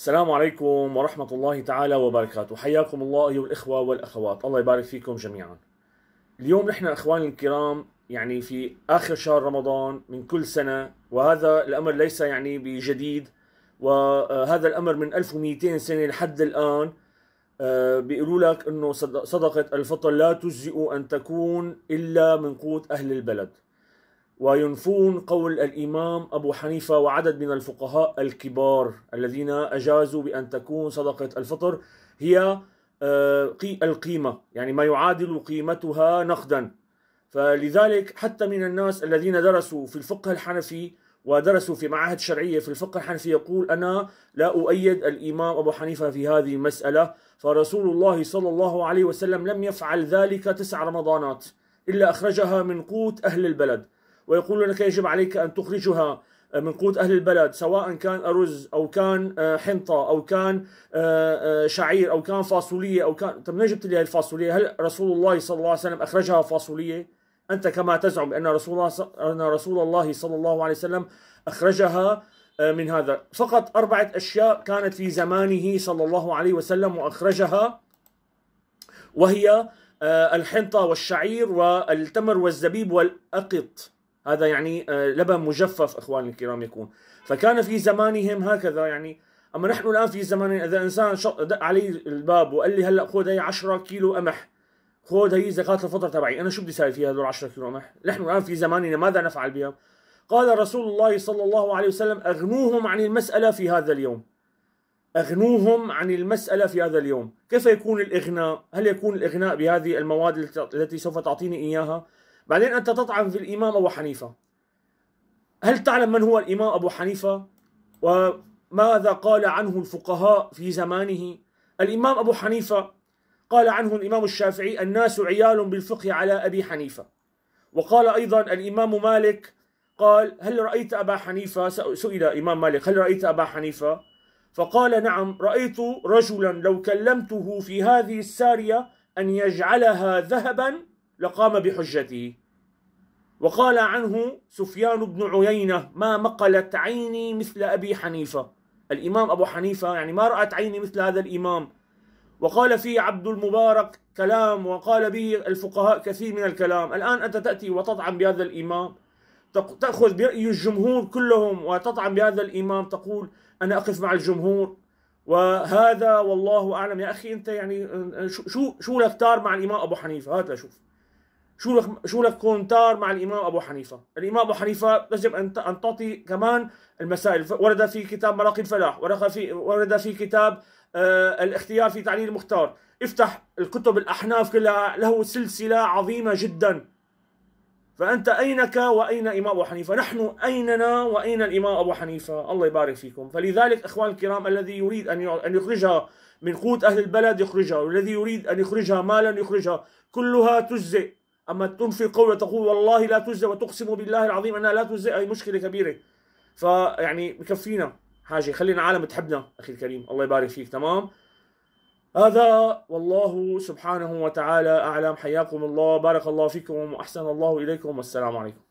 السلام عليكم ورحمة الله تعالى وبركاته حياكم الله أيها الإخوة والأخوات الله يبارك فيكم جميعا اليوم نحن أخواني الكرام يعني في آخر شهر رمضان من كل سنة وهذا الأمر ليس يعني بجديد وهذا الأمر من 1200 سنة لحد الآن آه، بيقولوا لك أنه صدقة الفطر لا تجزئ أن تكون إلا من قوت أهل البلد وينفون قول الإمام أبو حنيفة وعدد من الفقهاء الكبار الذين أجازوا بأن تكون صدقة الفطر هي آه، القيمة يعني ما يعادل قيمتها نقدا فلذلك حتى من الناس الذين درسوا في الفقه الحنفي ودرسوا في معاهد شرعية في الفقه الحنفي يقول أنا لا أؤيد الإمام أبو حنيفة في هذه المسألة فرسول الله صلى الله عليه وسلم لم يفعل ذلك تسع رمضانات إلا أخرجها من قوت أهل البلد ويقول لك يجب عليك أن تخرجها آه، من قوت أهل البلد سواء كان أرز أو كان آه، حنطة أو كان آه، شعير أو كان فاصولية أو كان طب من جبت لي الفاصولية هل رسول الله صلى الله عليه وسلم أخرجها فاصولية أنت كما تزعم بان رسول الله أن رسول الله صلى الله عليه وسلم أخرجها من هذا فقط أربعة أشياء كانت في زمانه صلى الله عليه وسلم وأخرجها وهي الحنطة والشعير والتمر والزبيب والأقط هذا يعني آه، لبن مجفف اخواني الكرام يكون فكان في زمانهم هكذا يعني اما نحن الان في زمان اذا انسان دق علي الباب وقال لي هلا خذ هي 10 كيلو قمح خذ هي زكاة الفطر تبعي انا شو بدي اسوي فيها هذول 10 كيلو قمح نحن الان في زماننا ماذا نفعل بها قال رسول الله صلى الله عليه وسلم اغنوهم عن المسألة في هذا اليوم اغنوهم عن المسألة في هذا اليوم كيف يكون الاغناء هل يكون الاغناء بهذه المواد التي سوف تعطيني اياها بعدين أنت تطعن في الإمام أبو حنيفة هل تعلم من هو الإمام أبو حنيفة وماذا قال عنه الفقهاء في زمانه الإمام أبو حنيفة قال عنه الإمام الشافعي الناس عيال بالفقه على أبي حنيفة وقال أيضا الإمام مالك قال هل رأيت أبا حنيفة سئل إمام مالك هل رأيت أبا حنيفة فقال نعم رأيت رجلا لو كلمته في هذه السارية أن يجعلها ذهبا لقام بحجته وقال عنه سفيان بن عيينة ما مقلت عيني مثل أبي حنيفة الإمام أبو حنيفة يعني ما رأت عيني مثل هذا الإمام وقال فيه عبد المبارك كلام وقال به الفقهاء كثير من الكلام الآن أنت تأتي وتطعن بهذا الإمام تأخذ برأي الجمهور كلهم وتطعن بهذا الإمام تقول أنا أقف مع الجمهور وهذا والله أعلم يا أخي أنت يعني آه، آه، شو شو لك تار مع الإمام أبو حنيفة هات لشوف شو لك شو لك كونتار مع الامام ابو حنيفه، الامام ابو حنيفه يجب ان ان تعطي كمان المسائل، ورد في كتاب مراقي الفلاح، ورد في ورد في كتاب آه الاختيار في تعليل المختار، افتح الكتب الاحناف كلها له سلسله عظيمه جدا. فانت اينك واين امام ابو حنيفه؟ نحن ايننا واين الامام ابو حنيفه؟ الله يبارك فيكم، فلذلك اخوان الكرام الذي يريد ان ان يخرجها من قوت اهل البلد يخرجها، والذي يريد ان يخرجها مالا يخرجها، كلها تجزئ أما تنفي القول وتقول والله لا تجزى وتقسم بالله العظيم أنها لا تجزى أي مشكلة كبيرة فيعني بكفينا حاجة خلينا عالم تحبنا أخي الكريم الله يبارك فيك تمام هذا والله سبحانه وتعالى أعلم حياكم الله بارك الله فيكم وأحسن الله إليكم والسلام عليكم